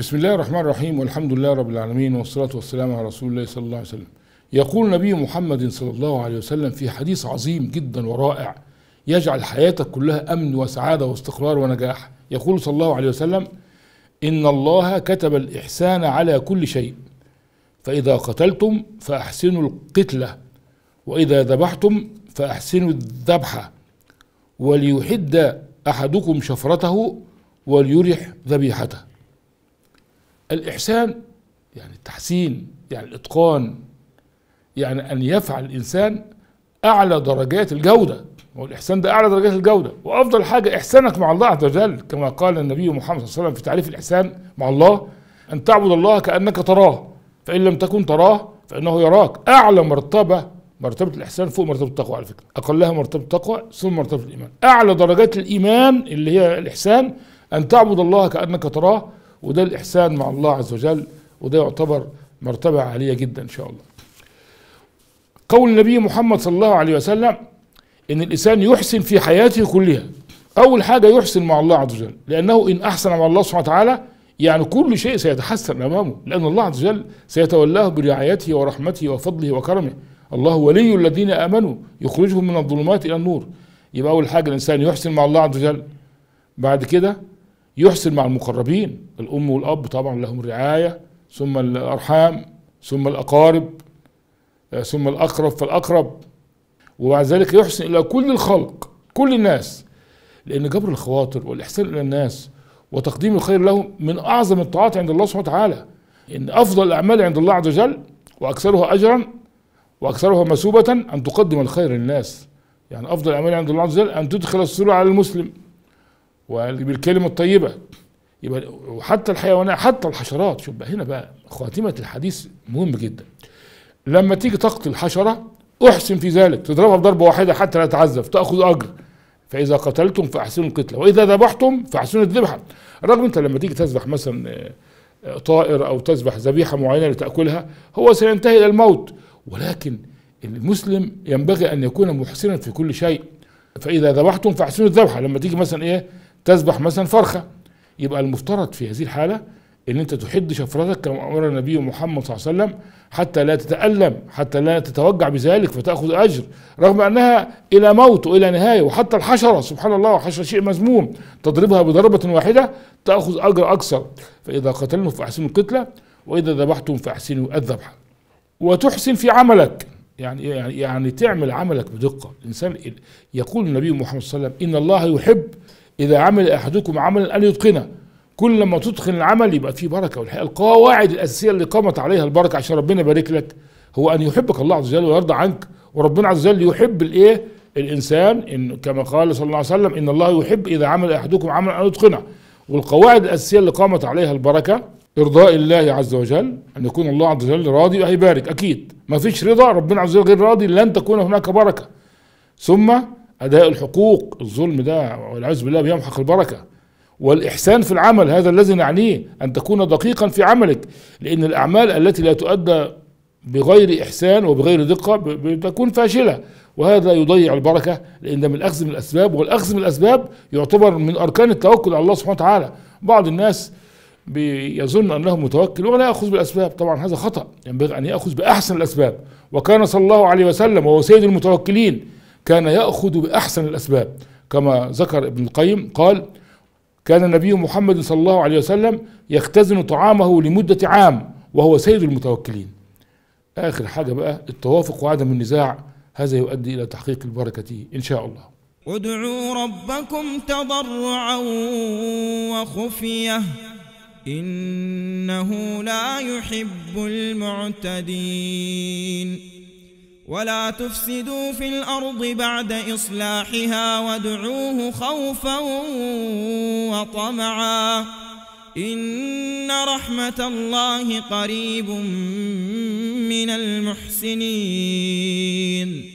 بسم الله الرحمن الرحيم والحمد لله رب العالمين والصلاة والسلام على رسول الله صلى الله عليه وسلم يقول نبي محمد صلى الله عليه وسلم في حديث عظيم جدا ورائع يجعل حياتك كلها أمن وسعادة واستقرار ونجاح يقول صلى الله عليه وسلم إن الله كتب الإحسان على كل شيء فإذا قتلتم فأحسنوا القتلة وإذا ذبحتم فأحسنوا الذبحة وليحد أحدكم شفرته وليرح ذبيحته الإحسان يعني التحسين يعني الإتقان يعني أن يفعل الإنسان أعلى درجات الجودة والإحسان ده أعلى درجات الجودة وأفضل حاجة إحسانك مع الله عز وجل كما قال النبي محمد صلى الله عليه وسلم في تعريف الإحسان مع الله أن تعبد الله كأنك تراه فإن لم تكن تراه فإنه يراك أعلى مرتبة مرتبة الإحسان فوق مرتبة التقوى على فكرة أقلها مرتبة التقوى ثم مرتبة الإيمان أعلى درجات الإيمان اللي هي الإحسان أن تعبد الله كأنك تراه وده الإحسان مع الله عز وجل وده يعتبر مرتبة عالية جدا إن شاء الله قول النبي محمد صلى الله عليه وسلم إن الإنسان يحسن في حياته كلها أول حاجة يحسن مع الله عز وجل لأنه إن أحسن مع الله سبحانه وتعالى يعني كل شيء سيتحسن أمامه لأن الله عز وجل سيتولاه برعايته ورحمته وفضله وكرمه الله ولي الذين آمنوا يخرجهم من الظلمات إلى النور يبقى أول حاجة الإنسان يحسن مع الله عز وجل بعد كده يحسن مع المقربين الأم والأب طبعا لهم رعايه ثم الأرحام ثم الأقارب آه، ثم الأقرب فالأقرب وبعد ذلك يحسن إلى كل الخلق كل الناس لأن جبر الخواطر والإحسان إلى الناس وتقديم الخير لهم من أعظم الطاعات عند الله سبحانه وتعالى إن أفضل الأعمال عند الله عز وجل وأكثرها أجرا وأكثرها مثوبة أن تقدم الخير للناس يعني أفضل الأعمال عند الله عز وجل أن تدخل السرور على المسلم وبالكلمة الطيبة يبقى وحتى الحيوانات حتى الحشرات شوف بقى هنا بقى خاتمة الحديث مهم جدا لما تيجي تقتل حشرة احسن في ذلك تضربها بضربة واحدة حتى لا تعذب تأخذ أجر فإذا قتلتم فأحسنوا القتلة وإذا ذبحتم فأحسنوا الذبحة رغم أنت لما تيجي تذبح مثلا آه، طائر أو تذبح ذبيحة معينة لتأكلها هو سينتهي إلى الموت ولكن المسلم ينبغي أن يكون محسنا في كل شيء فإذا ذبحتم فأحسنوا الذبحة لما تيجي مثلا إيه تذبح مثلا فرخة يبقى المفترض في هذه الحالة ان انت تحد شفرتك كما امر النبي محمد صلى الله عليه وسلم حتى لا تتالم حتى لا تتوجع بذلك فتاخذ اجر رغم انها الى موت والى نهايه وحتى الحشره سبحان الله حشره شيء مذموم تضربها بضربه واحده تاخذ اجر اكثر فاذا قتلنا فاحسنوا القتله واذا ذبحتم فاحسنوا الذبح وتحسن في عملك يعني يعني يعني تعمل عملك بدقه الانسان يقول النبي محمد صلى الله عليه وسلم ان الله يحب إذا عمل أحدكم عملا أن يتقنه كل لما تتقن العمل يبقى فيه بركة والحقيقة القواعد الأساسية اللي قامت عليها البركة عشان ربنا يبارك لك هو أن يحبك الله عز وجل ويرضى عنك وربنا عز وجل يحب الإيه الإنسان إن كما قال صلى الله عليه وسلم إن الله يحب إذا عمل أحدكم عملا أن يتقنه والقواعد الأساسية اللي قامت عليها البركة إرضاء الله عز وجل أن يكون الله عز وجل راضي وهيبارك أكيد ما فيش رضا ربنا عز وجل غير راضي لن تكون هناك بركة ثم أداء الحقوق الظلم ده والعياذ بالله بيمحق البركة والإحسان في العمل هذا الذي نعنيه أن تكون دقيقا في عملك لأن الأعمال التي لا تؤدى بغير إحسان وبغير دقة بتكون فاشلة وهذا يضيع البركة لأن من الأخذ من الأسباب والأخذ من الأسباب يعتبر من أركان التوكل على الله سبحانه وتعالى بعض الناس يظن انه متوكل ولا ياخذ بالاسباب طبعا هذا خطا ينبغي يعني ان ياخذ باحسن الاسباب وكان صلى الله عليه وسلم وهو سيد المتوكلين كان يأخذ بأحسن الأسباب كما ذكر ابن القيم قال كان النبي محمد صلى الله عليه وسلم يختزن طعامه لمدة عام وهو سيد المتوكلين آخر حاجة بقى التوافق وعدم النزاع هذا يؤدي إلى تحقيق البركة إن شاء الله ادعوا ربكم تضرعا وخفية إنه لا يحب المعتدين ولا تفسدوا في الأرض بعد إصلاحها وادعوه خوفا وطمعا إن رحمة الله قريب من المحسنين